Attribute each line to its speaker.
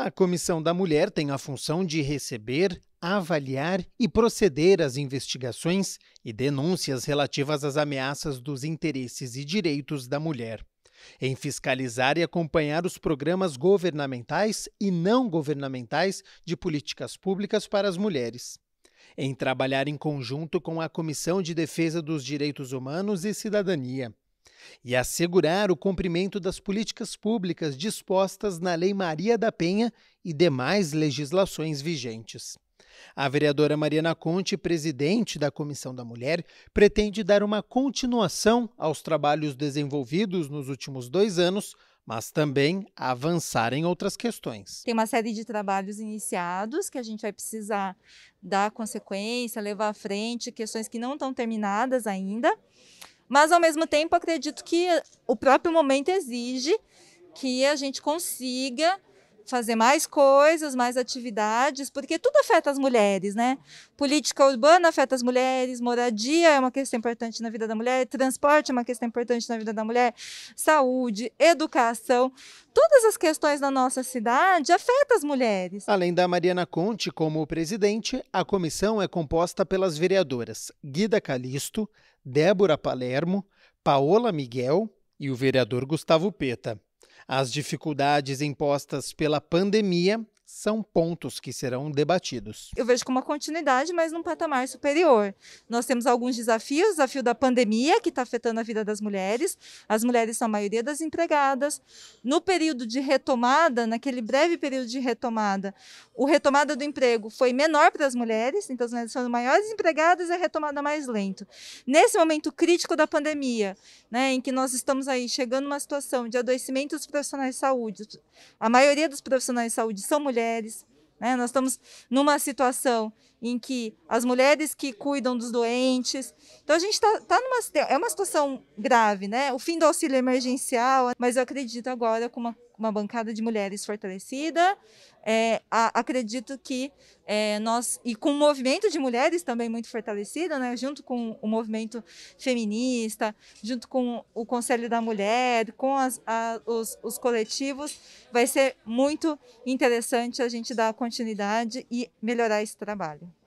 Speaker 1: A Comissão da Mulher tem a função de receber, avaliar e proceder às investigações e denúncias relativas às ameaças dos interesses e direitos da mulher. Em fiscalizar e acompanhar os programas governamentais e não governamentais de políticas públicas para as mulheres. Em trabalhar em conjunto com a Comissão de Defesa dos Direitos Humanos e Cidadania e assegurar o cumprimento das políticas públicas dispostas na Lei Maria da Penha e demais legislações vigentes. A vereadora Mariana Conte, presidente da Comissão da Mulher, pretende dar uma continuação aos trabalhos desenvolvidos nos últimos dois anos mas também avançar em outras questões.
Speaker 2: Tem uma série de trabalhos iniciados que a gente vai precisar dar consequência, levar à frente, questões que não estão terminadas ainda. Mas, ao mesmo tempo, acredito que o próprio momento exige que a gente consiga fazer mais coisas, mais atividades, porque tudo afeta as mulheres, né? Política urbana afeta as mulheres, moradia é uma questão importante na vida da mulher, transporte é uma questão importante na vida da mulher, saúde, educação, todas as questões da nossa cidade afetam as mulheres.
Speaker 1: Além da Mariana Conte como presidente, a comissão é composta pelas vereadoras Guida Calisto, Débora Palermo, Paola Miguel e o vereador Gustavo Peta. As dificuldades impostas pela pandemia são pontos que serão debatidos.
Speaker 2: Eu vejo como uma continuidade, mas num patamar superior. Nós temos alguns desafios, desafio da pandemia, que está afetando a vida das mulheres. As mulheres são a maioria das empregadas. No período de retomada, naquele breve período de retomada, o retomada do emprego foi menor para as mulheres, então as mulheres foram maiores empregadas e é a retomada mais lenta. Nesse momento crítico da pandemia, né, em que nós estamos aí chegando numa situação de adoecimento dos profissionais de saúde, a maioria dos profissionais de saúde são mulheres, mulheres. Né? Nós estamos numa situação em que as mulheres que cuidam dos doentes. Então a gente está tá numa é uma situação grave, né? O fim do auxílio emergencial, mas eu acredito agora com uma uma bancada de mulheres fortalecida. É, a, acredito que é, nós, e com o movimento de mulheres também muito fortalecido, né, junto com o movimento feminista, junto com o Conselho da Mulher, com as, a, os, os coletivos, vai ser muito interessante a gente dar continuidade e melhorar esse trabalho.